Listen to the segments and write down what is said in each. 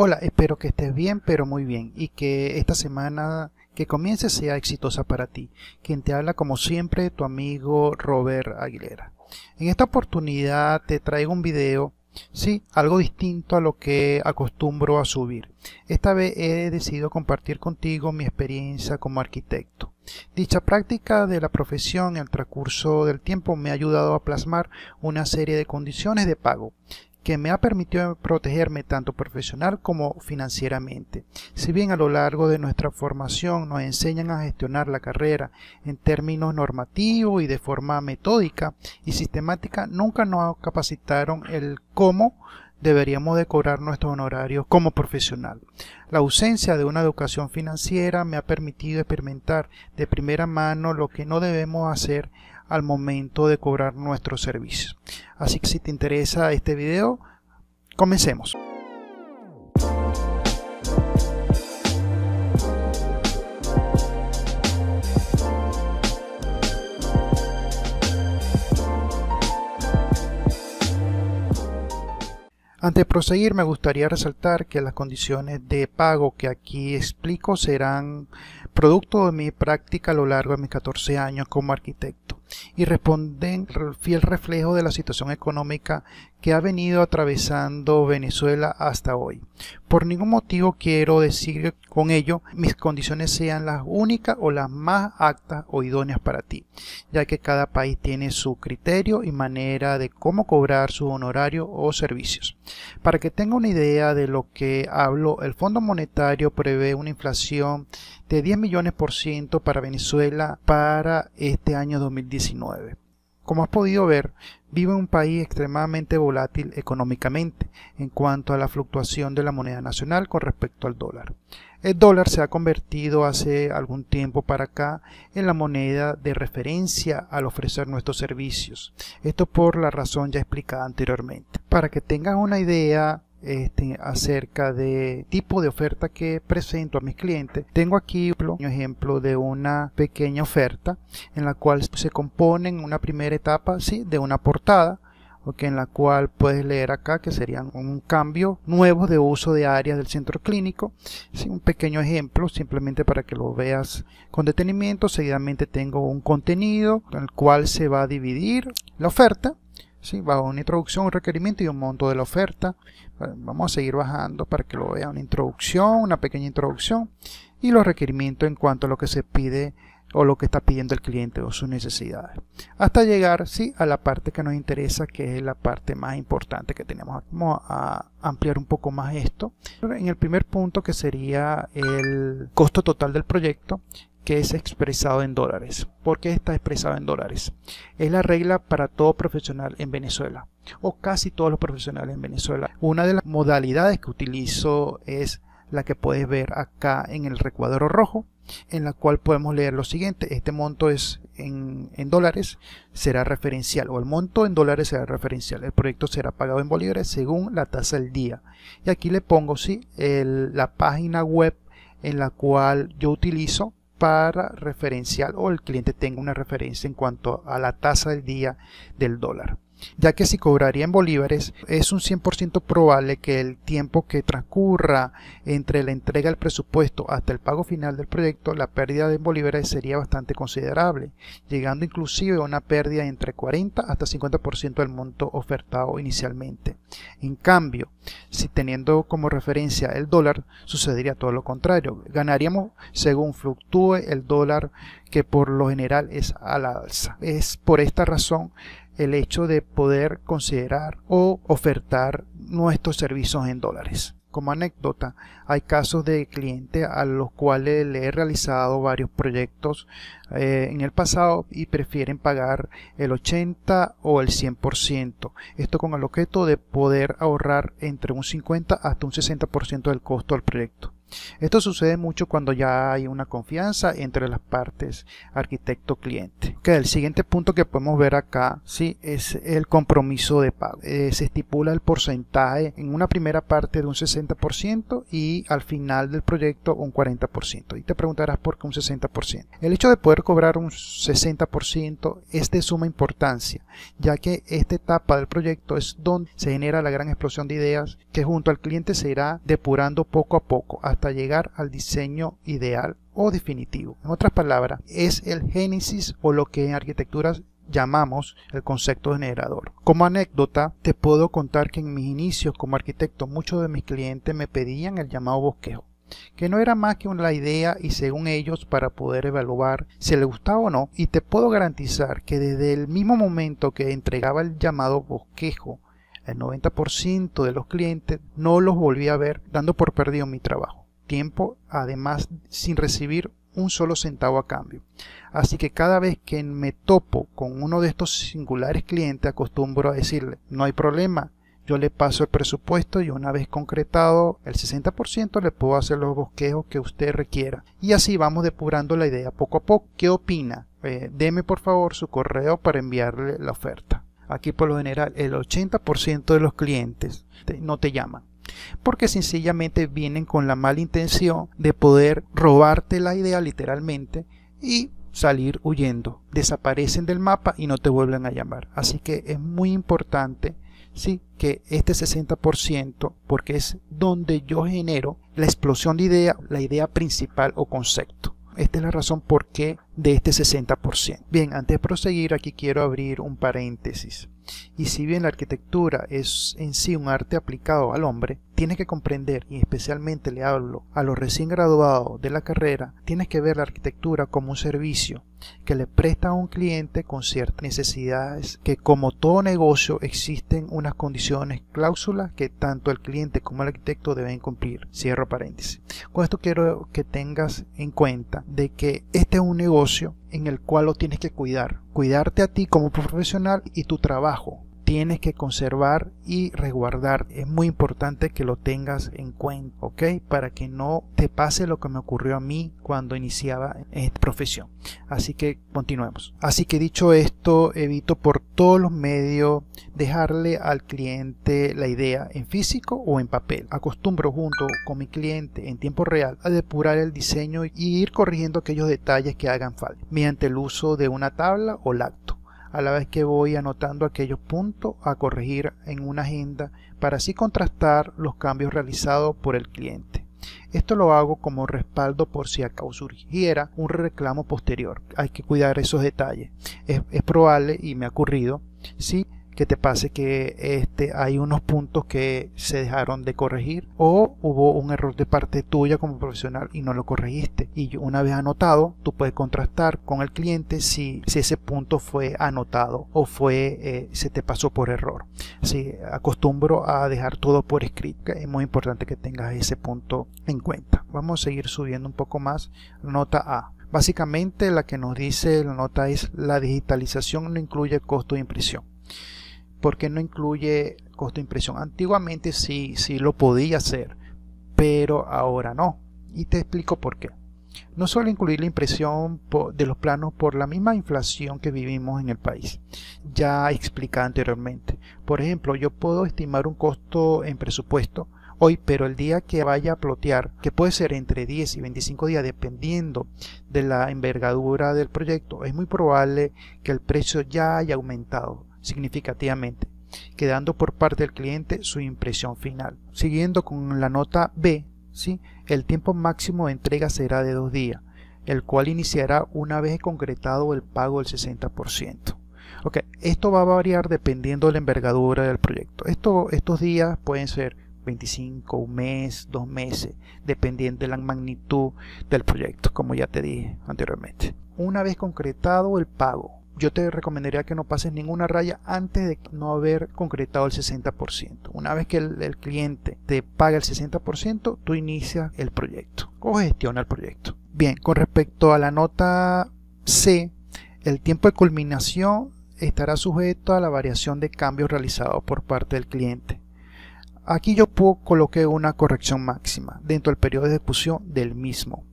Hola, espero que estés bien, pero muy bien, y que esta semana que comience sea exitosa para ti. Quien te habla como siempre, tu amigo Robert Aguilera. En esta oportunidad te traigo un video, sí, algo distinto a lo que acostumbro a subir. Esta vez he decidido compartir contigo mi experiencia como arquitecto. Dicha práctica de la profesión en el transcurso del tiempo me ha ayudado a plasmar una serie de condiciones de pago que me ha permitido protegerme tanto profesional como financieramente. Si bien a lo largo de nuestra formación nos enseñan a gestionar la carrera en términos normativos y de forma metódica y sistemática, nunca nos capacitaron el cómo deberíamos de cobrar nuestros honorarios como profesional. La ausencia de una educación financiera me ha permitido experimentar de primera mano lo que no debemos hacer al momento de cobrar nuestro servicio, Así que si te interesa este video, comencemos. Antes de proseguir me gustaría resaltar que las condiciones de pago que aquí explico serán producto de mi práctica a lo largo de mis 14 años como arquitecto y responden fiel reflejo de la situación económica que ha venido atravesando Venezuela hasta hoy. Por ningún motivo quiero decir con ello mis condiciones sean las únicas o las más actas o idóneas para ti, ya que cada país tiene su criterio y manera de cómo cobrar su honorario o servicios. Para que tenga una idea de lo que hablo, el Fondo Monetario prevé una inflación de 10 millones por ciento para Venezuela para este año 2019. Como has podido ver, vive en un país extremadamente volátil económicamente en cuanto a la fluctuación de la moneda nacional con respecto al dólar. El dólar se ha convertido hace algún tiempo para acá en la moneda de referencia al ofrecer nuestros servicios. Esto por la razón ya explicada anteriormente. Para que tengas una idea este, acerca de tipo de oferta que presento a mis clientes. Tengo aquí un ejemplo de una pequeña oferta en la cual se compone en una primera etapa ¿sí? de una portada que en la cual puedes leer acá que serían un cambio nuevo de uso de áreas del centro clínico. Un pequeño ejemplo simplemente para que lo veas con detenimiento. Seguidamente tengo un contenido en el cual se va a dividir la oferta Sí, bajo una introducción, un requerimiento y un monto de la oferta. Vamos a seguir bajando para que lo vea una introducción, una pequeña introducción y los requerimientos en cuanto a lo que se pide o lo que está pidiendo el cliente o sus necesidades. Hasta llegar sí, a la parte que nos interesa, que es la parte más importante que tenemos. Vamos a ampliar un poco más esto. En el primer punto que sería el costo total del proyecto, que es expresado en dólares. ¿Por qué está expresado en dólares? Es la regla para todo profesional en Venezuela, o casi todos los profesionales en Venezuela. Una de las modalidades que utilizo es la que puedes ver acá en el recuadro rojo, en la cual podemos leer lo siguiente, este monto es en, dólares será referencial o el monto en dólares será referencial, el proyecto será pagado en bolívares según la tasa del día. Y aquí le pongo sí, la página web en la cual yo utilizo para referencial o el cliente tenga una referencia en cuanto a la tasa del día del dólar ya que si cobraría en bolívares, es un 100% probable que el tiempo que transcurra entre la entrega del presupuesto hasta el pago final del proyecto, la pérdida en bolívares sería bastante considerable, llegando inclusive a una pérdida entre 40 hasta 50% del monto ofertado inicialmente. En cambio, si teniendo como referencia el dólar, sucedería todo lo contrario. Ganaríamos según fluctúe el dólar, que por lo general es al alza. Es por esta razón el hecho de poder considerar o ofertar nuestros servicios en dólares. Como anécdota, hay casos de clientes a los cuales le he realizado varios proyectos eh, en el pasado y prefieren pagar el 80 o el 100%. Esto con el objeto de poder ahorrar entre un 50 hasta un 60% del costo del proyecto. Esto sucede mucho cuando ya hay una confianza entre las partes arquitecto-cliente. Okay, el siguiente punto que podemos ver acá ¿sí? es el compromiso de pago. Eh, se estipula el porcentaje en una primera parte de un 60% y al final del proyecto un 40%. Y te preguntarás por qué un 60%. El hecho de poder cobrar un 60% es de suma importancia, ya que esta etapa del proyecto es donde se genera la gran explosión de ideas que junto al cliente se irá depurando poco a poco hasta hasta llegar al diseño ideal o definitivo. En otras palabras, es el génesis o lo que en arquitecturas llamamos el concepto generador. Como anécdota, te puedo contar que en mis inicios como arquitecto muchos de mis clientes me pedían el llamado bosquejo que no era más que una idea y según ellos para poder evaluar si le gustaba o no, y te puedo garantizar que desde el mismo momento que entregaba el llamado bosquejo, el 90% de los clientes no los volví a ver, dando por perdido mi trabajo tiempo, además sin recibir un solo centavo a cambio. Así que cada vez que me topo con uno de estos singulares clientes acostumbro a decirle, no hay problema, yo le paso el presupuesto y una vez concretado el 60% le puedo hacer los bosquejos que usted requiera. Y así vamos depurando la idea poco a poco. ¿Qué opina? Eh, deme por favor su correo para enviarle la oferta. Aquí por lo general el 80% de los clientes no te llaman porque sencillamente vienen con la mala intención de poder robarte la idea literalmente y salir huyendo. Desaparecen del mapa y no te vuelven a llamar. Así que es muy importante ¿sí? que este 60%, porque es donde yo genero la explosión de idea, la idea principal o concepto. Esta es la razón por qué de este 60%. Bien, antes de proseguir, aquí quiero abrir un paréntesis. Y si bien la arquitectura es en sí un arte aplicado al hombre, Tienes que comprender, y especialmente le hablo a los recién graduados de la carrera, tienes que ver la arquitectura como un servicio que le presta a un cliente con ciertas necesidades, que como todo negocio existen unas condiciones, cláusulas que tanto el cliente como el arquitecto deben cumplir. Cierro paréntesis. Con esto quiero que tengas en cuenta de que este es un negocio en el cual lo tienes que cuidar. Cuidarte a ti como profesional y tu trabajo tienes que conservar y resguardar. Es muy importante que lo tengas en cuenta, ¿ok? Para que no te pase lo que me ocurrió a mí cuando iniciaba esta profesión. Así que continuemos. Así que dicho esto, evito por todos los medios dejarle al cliente la idea en físico o en papel. Acostumbro junto con mi cliente en tiempo real a depurar el diseño y ir corrigiendo aquellos detalles que hagan falta mediante el uso de una tabla o lacto a la vez que voy anotando aquellos puntos a corregir en una agenda para así contrastar los cambios realizados por el cliente. Esto lo hago como respaldo por si acaso surgiera un reclamo posterior. Hay que cuidar esos detalles. Es, es probable, y me ha ocurrido, si que te pase que este, hay unos puntos que se dejaron de corregir o hubo un error de parte tuya como profesional y no lo corregiste. Y una vez anotado, tú puedes contrastar con el cliente si, ese punto fue anotado o fue eh, se te pasó por error. acostumbro a dejar todo por escrito. Es muy importante que tengas ese punto en cuenta. Vamos a seguir subiendo un poco más. Nota A. Básicamente la que nos dice la nota es la digitalización no incluye costo de impresión porque no incluye costo de impresión. Antiguamente sí, sí lo podía hacer, pero ahora no. Y te explico por qué. No suele incluir la impresión de los planos por la misma inflación que vivimos en el país, ya explicada anteriormente. Por ejemplo, yo puedo estimar un costo en presupuesto hoy, pero el día que vaya a plotear, que puede ser entre 10 y 25 días dependiendo de la envergadura del proyecto, es muy probable que el precio ya haya aumentado significativamente, quedando por parte del cliente su impresión final. Siguiendo con la nota B, ¿sí? el tiempo máximo de entrega será de dos días, el cual iniciará una vez concretado el pago del 60%. ok esto va a variar dependiendo de la envergadura del proyecto. Esto, estos días pueden ser 25, un mes, dos meses, dependiendo de la magnitud del proyecto, como ya te dije anteriormente. Una vez concretado el pago, yo te recomendaría que no pases ninguna raya antes de no haber concretado el 60%. Una vez que el, cliente te paga el 60%, tú inicias el proyecto o gestiona el proyecto. Bien, con respecto a la nota C, el tiempo de culminación estará sujeto a la variación de cambios realizados por parte del cliente. Aquí yo puedo coloque una corrección máxima dentro del periodo de ejecución del mismo.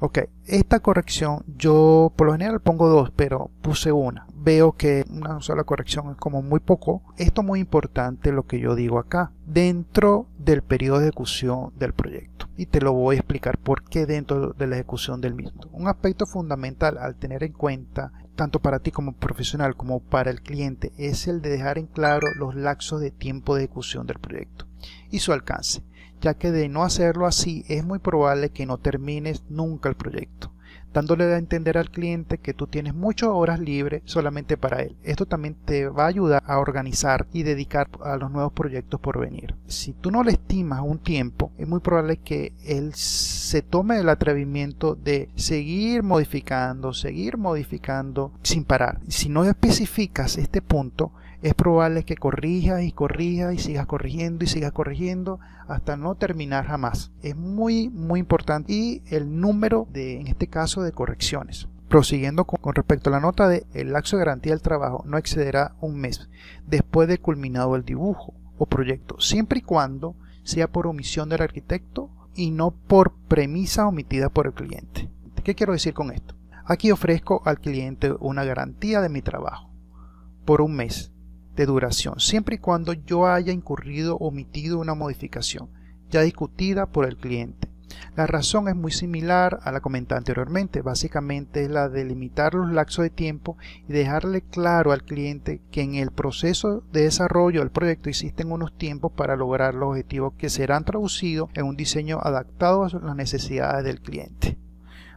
Ok, esta corrección yo por lo general pongo dos, pero puse una. Veo que una sola corrección es como muy poco. Esto es muy importante lo que yo digo acá, dentro del periodo de ejecución del proyecto. Y te lo voy a explicar por qué dentro de la ejecución del mismo. Un aspecto fundamental al tener en cuenta, tanto para ti como profesional como para el cliente, es el de dejar en claro los laxos de tiempo de ejecución del proyecto y su alcance ya que de no hacerlo así es muy probable que no termines nunca el proyecto, dándole a entender al cliente que tú tienes muchas horas libres solamente para él. Esto también te va a ayudar a organizar y dedicar a los nuevos proyectos por venir. Si tú no le estimas un tiempo, es muy probable que él se tome el atrevimiento de seguir modificando, seguir modificando sin parar. Si no especificas este punto, es probable que corrija y corrija y sigas corrigiendo y sigas corrigiendo hasta no terminar jamás. Es muy, muy importante. Y el número de, en este caso, de correcciones. Prosiguiendo con, respecto a la nota de el laxo de garantía del trabajo no excederá un mes después de culminado el dibujo o proyecto, siempre y cuando sea por omisión del arquitecto y no por premisa omitida por el cliente. ¿Qué quiero decir con esto? Aquí ofrezco al cliente una garantía de mi trabajo por un mes de duración, siempre y cuando yo haya incurrido o omitido una modificación ya discutida por el cliente. La razón es muy similar a la comentada anteriormente, básicamente es la de limitar los laxos de tiempo y dejarle claro al cliente que en el proceso de desarrollo del proyecto existen unos tiempos para lograr los objetivos que serán traducidos en un diseño adaptado a las necesidades del cliente.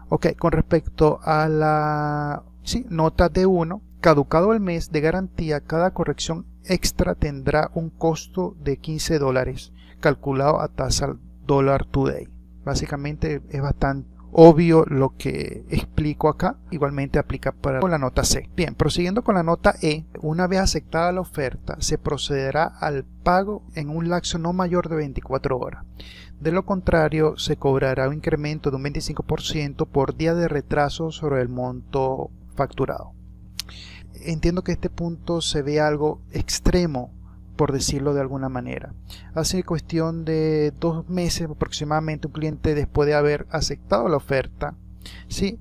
Ok, con respecto a la sí, nota de 1, Caducado el mes de garantía, cada corrección extra tendrá un costo de 15 dólares, calculado a tasa dólar today. Básicamente es bastante obvio lo que explico acá, igualmente aplica para la nota C. Bien, prosiguiendo con la nota E, una vez aceptada la oferta, se procederá al pago en un laxo no mayor de 24 horas. De lo contrario, se cobrará un incremento de un 25% por día de retraso sobre el monto facturado entiendo que este punto se ve algo extremo, por decirlo de alguna manera. Hace cuestión de dos meses aproximadamente un cliente después de haber aceptado la oferta, ¿sí?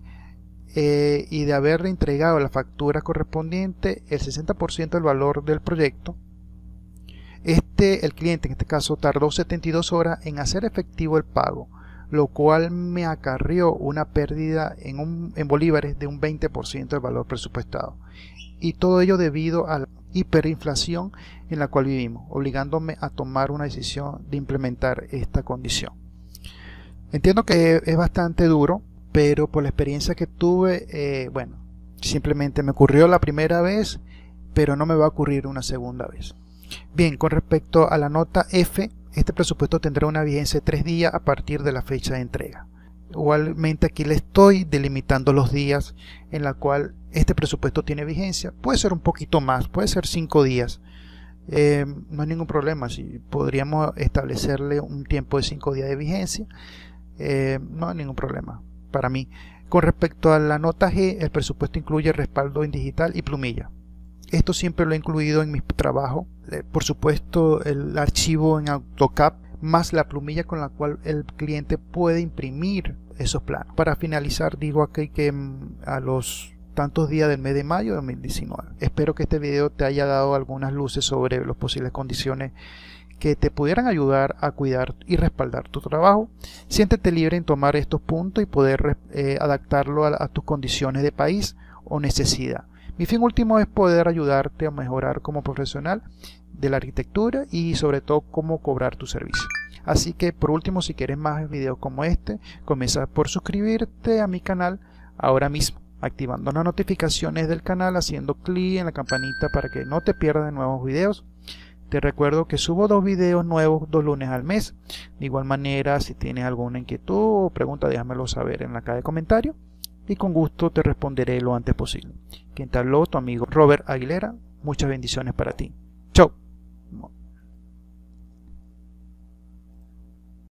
Eh, y de haberle entregado la factura correspondiente, el 60% del valor del proyecto, este, el cliente en este caso tardó 72 horas en hacer efectivo el pago, lo cual me acarrió una pérdida en, en bolívares de un 20% del valor presupuestado y todo ello debido a la hiperinflación en la cual vivimos, obligándome a tomar una decisión de implementar esta condición. Entiendo que es bastante duro, pero por la experiencia que tuve, eh, bueno, simplemente me ocurrió la primera vez, pero no me va a ocurrir una segunda vez. Bien, con respecto a la nota F, este presupuesto tendrá una vigencia de tres días a partir de la fecha de entrega. Igualmente aquí le estoy delimitando los días en la cual este presupuesto tiene vigencia. Puede ser un poquito más, puede ser 5 días. Eh, no hay ningún problema. Si podríamos establecerle un tiempo de 5 días de vigencia, eh, no hay ningún problema para mí. Con respecto a la nota G, el presupuesto incluye respaldo en digital y plumilla. Esto siempre lo he incluido en mi trabajo. Eh, por supuesto, el archivo en AutoCAD más la plumilla con la cual el cliente puede imprimir esos planos. Para finalizar, digo aquí que mm, a los tantos días del mes de mayo de 2019. Espero que este video te haya dado algunas luces sobre las posibles condiciones que te pudieran ayudar a cuidar y respaldar tu trabajo. Siéntete libre en tomar estos puntos y poder eh, adaptarlo a tus condiciones de país o necesidad. Mi fin último es poder ayudarte a mejorar como profesional de la arquitectura y sobre todo cómo cobrar tu servicio. Así que por último, si quieres más videos como este, comienza por suscribirte a mi canal ahora mismo, activando las notificaciones del canal, haciendo clic en la campanita para que no te pierdas nuevos videos. Te recuerdo que subo dos videos nuevos dos lunes al mes. De igual manera, si tienes alguna inquietud o pregunta, déjamelo saber en la caja de comentarios y con gusto te responderé lo antes posible. Quien te habló, tu amigo Robert Aguilera, muchas bendiciones para ti.